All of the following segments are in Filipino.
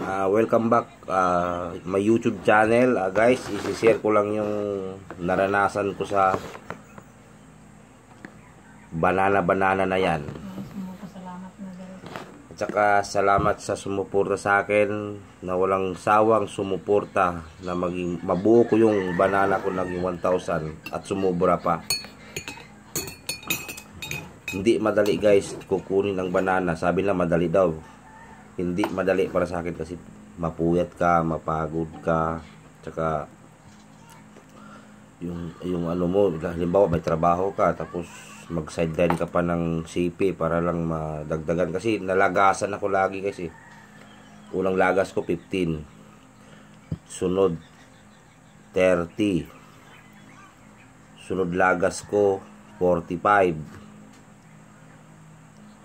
uh, welcome back uh, my youtube channel uh, guys isi-share ko lang yung naranasan ko sa banana banana na yan at saka salamat sa sumuporta sa akin na walang sawang sumuporta na maging mabuo ko yung banana ko naging 1,000 at sumubra pa hindi madali guys kukunin ang banana sabi na madali daw hindi madali para sa akin kasi mapuyat ka, mapagod ka, tsaka yung yung ano mo, halimbawa may trabaho ka tapos mag sideline ka pa ng CP para lang madagdagan kasi nalagasan ako lagi kasi unang lagas ko 15 sunod 30 sunod lagas ko 45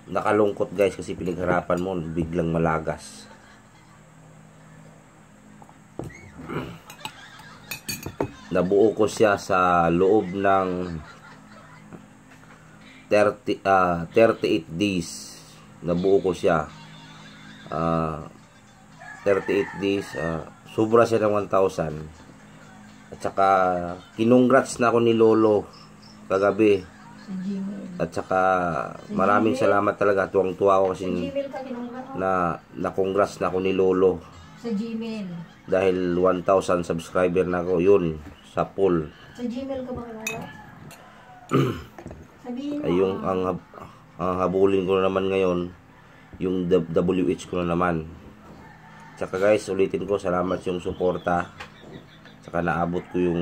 nakalungkot guys kasi pinagharapan mo biglang malagas nabuo ko siya sa loob ng 30, uh, 38 days nabuo ko siya uh, ah, 38 days uh, sobra siya ng 1,000 at saka kinungrats na ako ni Lolo kagabi at saka maraming salamat talaga. Tuwang-tuwa ako kasi na na-congrats na ako ni Lolo. Sa Gmail. Dahil 1,000 subscriber na ako. Yun, sa pool. Sa Gmail ka ba kilala? Ay, yung, ah. ang, hab ang habulin ko na naman ngayon, yung WH ko na naman. Tsaka guys, ulitin ko, salamat yung suporta. Tsaka naabot ko yung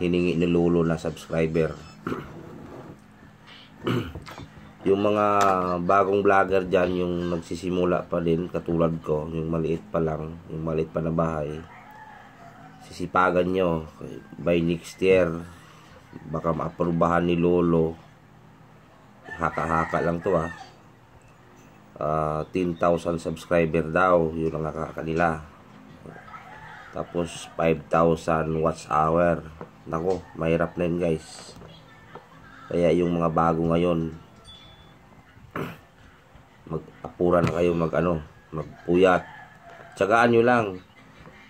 hiningi ni Lolo na subscriber. yung mga bagong vlogger dyan, yung nagsisimula pa din, katulad ko, yung maliit pa lang, yung maliit pa na bahay, sisipagan nyo, by next year, baka maaprubahan ni Lolo, haka-haka lang to ah, uh, ah, 10,000 subscriber daw, yun ang haka nila, tapos 5,000 watch hour, nako, mahirap na yun guys, kaya yung mga bago ngayon, mag-apura na kayo mag ano, magpuyat. Tsagaan nyo lang.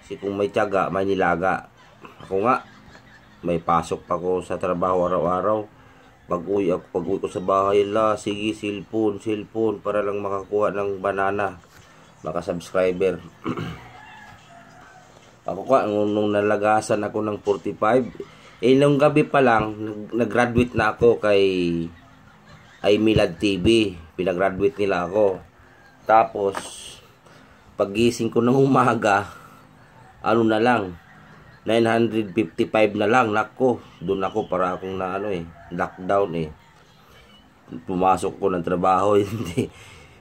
Kasi kung may tiyaga, may nilaga. Ako nga, may pasok pa ako sa trabaho araw-araw. Pag-uwi ako, pag-uwi ko sa bahay la, sige, cellphone, cellphone, para lang makakuha ng banana. Maka subscriber. Ako ka, nung, nung nalagasan ako ng 45, eh, nung gabi pa lang, nag-graduate na ako kay ay Milad TV. Pinag-graduate nila ako. Tapos, pagising ko ng umaga, ano na lang, 955 na lang. Nako, doon ako para akong na ano eh, lockdown eh. Pumasok ko ng trabaho, hindi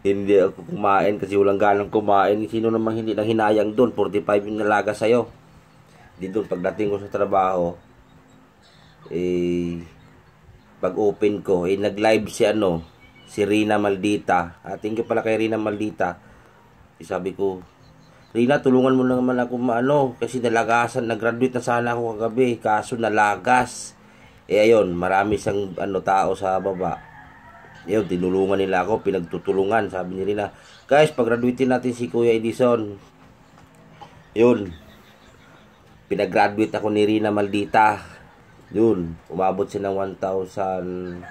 hindi ako kumain kasi walang ganang kumain. Sino naman hindi nang hinayang doon? 45 yung nalaga sa'yo. Di doon, pagdating ko sa trabaho, eh, pag open ko, eh, nag-live si ano, si Rina Maldita. Ating ah, ko pala kay Rina Maldita. Eh, sabi ko, Rina, tulungan mo naman ako maano, kasi nalagasan, nag-graduate na sana ako kagabi, kaso nalagas. Eh ayun, marami siyang ano, tao sa baba. Ayun, tinulungan nila ako, pinagtutulungan, sabi ni Rina. Guys, pag-graduate natin si Kuya Edison. Ayun, Yun, graduate ako ni Rina Maldita yun, umabot siya ng 1,000